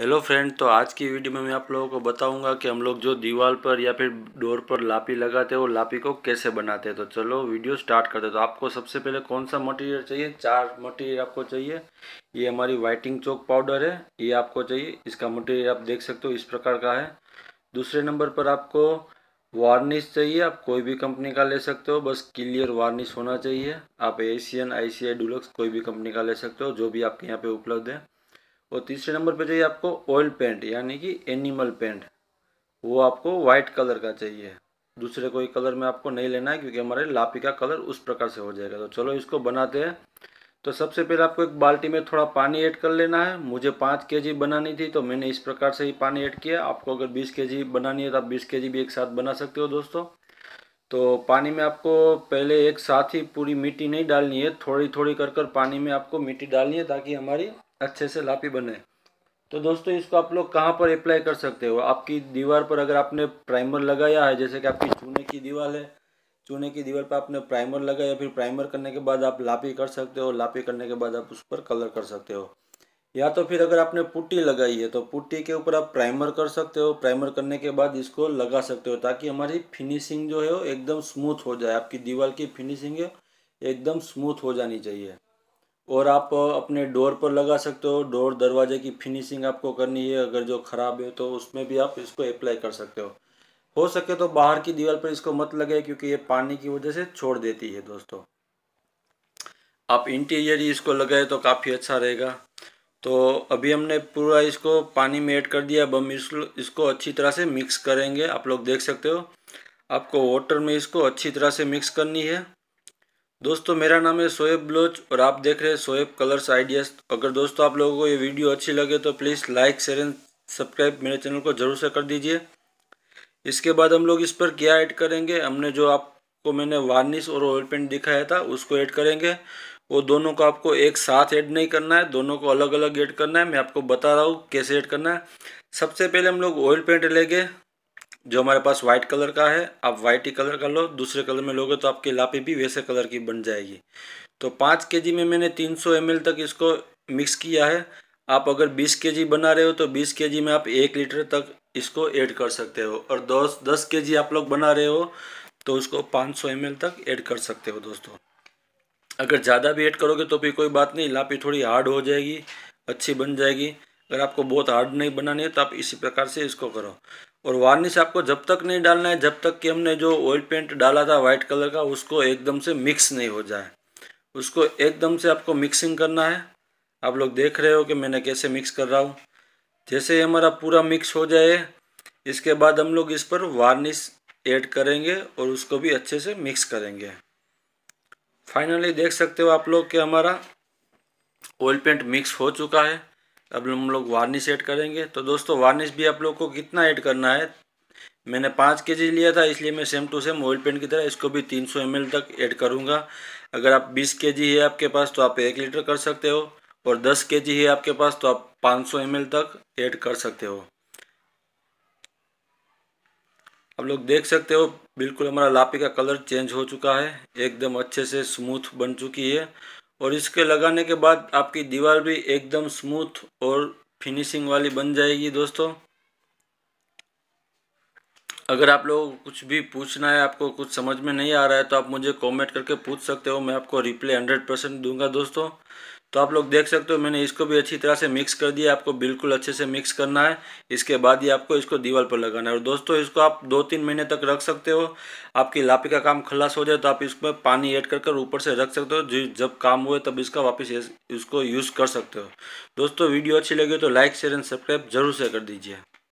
hello friend तो आज की वीडियो में मैं आप लोगों को बताऊंगा कि हम लोग जो दीवार पर या फिर डोर पर लापी लगाते हैं वो लापी को कैसे बनाते हैं तो चलो वीडियो स्टार्ट करते हैं तो आपको सबसे पहले कौन सा मटेरियल चाहिए चार मटेरियल आपको चाहिए ये हमारी वाइटिंग चौक पाउडर है ये आपको चाहिए इसका मटेरियल आप देख सकते हो इस प्रकार का है दूसरे नंबर पर आपको वार्निश चाहिए आप कोई भी कंपनी का ले सकते हो बस क्लियर वार्निश होना चाहिए आप एशियन आई सी कोई भी कंपनी का ले सकते हो जो भी आपके यहाँ पर उपलब्ध है और तीसरे नंबर पे चाहिए आपको ऑयल पेंट यानी कि एनिमल पेंट वो आपको वाइट कलर का चाहिए दूसरे कोई कलर में आपको नहीं लेना है क्योंकि हमारे लापी का कलर उस प्रकार से हो जाएगा तो चलो इसको बनाते हैं तो सबसे पहले आपको एक बाल्टी में थोड़ा पानी ऐड कर लेना है मुझे पाँच के बनानी थी तो मैंने इस प्रकार से ही पानी ऐड किया आपको अगर बीस के बनानी है तो आप बीस के भी एक साथ बना सकते हो दोस्तों तो पानी में आपको पहले एक साथ ही पूरी मिट्टी नहीं डालनी है थोड़ी थोड़ी कर कर पानी में आपको मिट्टी डालनी है ताकि हमारी अच्छे से लापी बने तो दोस्तों इसको आप लोग कहाँ पर अप्लाई कर सकते हो आपकी दीवार पर अगर आपने प्राइमर लगाया है जैसे कि आपकी चूने की दीवार है चूने की दीवार पर आपने प्राइमर लगाया फिर प्राइमर करने के बाद आप लापी कर सकते हो लापी करने के बाद आप उस पर कलर कर सकते हो या तो फिर अगर आपने पुट्टी लगाई है तो पुट्टी के ऊपर आप प्राइमर कर सकते हो प्राइमर करने के बाद इसको लगा सकते हो ताकि हमारी फिनिशिंग जो है वो एकदम स्मूथ हो जाए आपकी दीवार की फिनिशिंग एकदम स्मूथ हो जानी चाहिए और आप अपने डोर पर लगा सकते हो डोर दरवाजे की फिनिशिंग आपको करनी है अगर जो ख़राब है तो उसमें भी आप इसको अप्लाई कर सकते हो हो सके तो बाहर की दीवार पर इसको मत लगे क्योंकि ये पानी की वजह से छोड़ देती है दोस्तों आप इंटीरियर ही इसको लगाए तो काफ़ी अच्छा रहेगा तो अभी हमने पूरा इसको पानी में ऐड कर दिया अब हम इसको अच्छी तरह से मिक्स करेंगे आप लोग देख सकते हो आपको वाटर में इसको अच्छी तरह से मिक्स करनी है दोस्तों मेरा नाम है सोएब ब्लोच और आप देख रहे हैं सोएब कलर्स आइडियाज अगर दोस्तों आप लोगों को ये वीडियो अच्छी लगे तो please like share and subscribe मेरे चैनल को ज़रूर से कर दीजिए इसके बाद हम लोग इस पर क्या ऐड करेंगे हमने जो आपको मैंने वार्निश और ऑयल पेंट दिखाया था उसको ऐड करेंगे वो दोनों को आपको एक साथ ऐड नहीं करना है दोनों को अलग अलग ऐड करना है मैं आपको बता रहा हूँ कैसे ऐड करना है सबसे पहले हम लोग ऑयल पेंट लेंगे जो हमारे पास व्हाइट कलर का है आप व्हाइट ही कलर का लो दूसरे कलर में लोगे तो आपकी लापी भी वैसे कलर की बन जाएगी तो पाँच के जी में मैंने तीन सौ एम एल तक इसको मिक्स किया है आप अगर बीस के जी बना रहे हो तो बीस के जी में आप एक लीटर तक इसको ऐड कर सकते हो और दस दस के जी आप लोग बना रहे हो तो उसको पाँच सौ एम एल तक ऐड कर सकते हो दोस्तों अगर ज़्यादा भी ऐड करोगे तो भी कोई बात नहीं लापी थोड़ी हार्ड हो जाएगी अच्छी बन जाएगी अगर आपको बहुत हार्ड नहीं बनानी है तो आप इसी प्रकार से इसको करो और वार्निश आपको जब तक नहीं डालना है जब तक कि हमने जो ऑयल पेंट डाला था वाइट कलर का उसको एकदम से मिक्स नहीं हो जाए उसको एकदम से आपको मिक्सिंग करना है आप लोग देख रहे हो कि मैंने कैसे मिक्स कर रहा हूँ जैसे ही हमारा पूरा मिक्स हो जाए इसके बाद हम लोग इस पर वार्निश ऐड करेंगे और उसको भी अच्छे से मिक्स करेंगे फाइनली देख सकते हो आप लोग कि हमारा ऑयल पेंट मिक्स हो चुका है अब हम लोग वार्निश ऐड करेंगे तो दोस्तों वार्निश भी आप लोग को कितना ऐड करना है मैंने पाँच के जी लिया था इसलिए मैं same to same oil paint की तरह इसको भी तीन सौ तक ऐड करूँगा अगर आप बीस के जी है आपके पास तो आप एक लीटर कर सकते हो और दस के जी है आपके पास तो आप पाँच सौ तक ऐड कर सकते हो आप लोग देख सकते हो बिल्कुल हमारा लापी का कलर चेंज हो चुका है एकदम अच्छे से स्मूथ बन चुकी है और इसके लगाने के बाद आपकी दीवार भी एकदम स्मूथ और फिनिशिंग वाली बन जाएगी दोस्तों अगर आप लोगों को कुछ भी पूछना है आपको कुछ समझ में नहीं आ रहा है तो आप मुझे कमेंट करके पूछ सकते हो मैं आपको रिप्लाई हंड्रेड परसेंट दूंगा दोस्तों तो आप लोग देख सकते हो मैंने इसको भी अच्छी तरह से मिक्स कर दिया आपको बिल्कुल अच्छे से मिक्स करना है इसके बाद ही आपको इसको दीवार पर लगाना है और दोस्तों इसको आप दो तीन महीने तक रख सकते हो आपकी लापी का काम खलास हो जाए तो आप इसमें पानी ऐड कर कर ऊपर से रख सकते हो जब काम हुए तब इसका वापस इसको यूज़ कर सकते हो दोस्तों वीडियो अच्छी लगी तो लाइक शेयर एंड सब्सक्राइब जरूर से कर दीजिए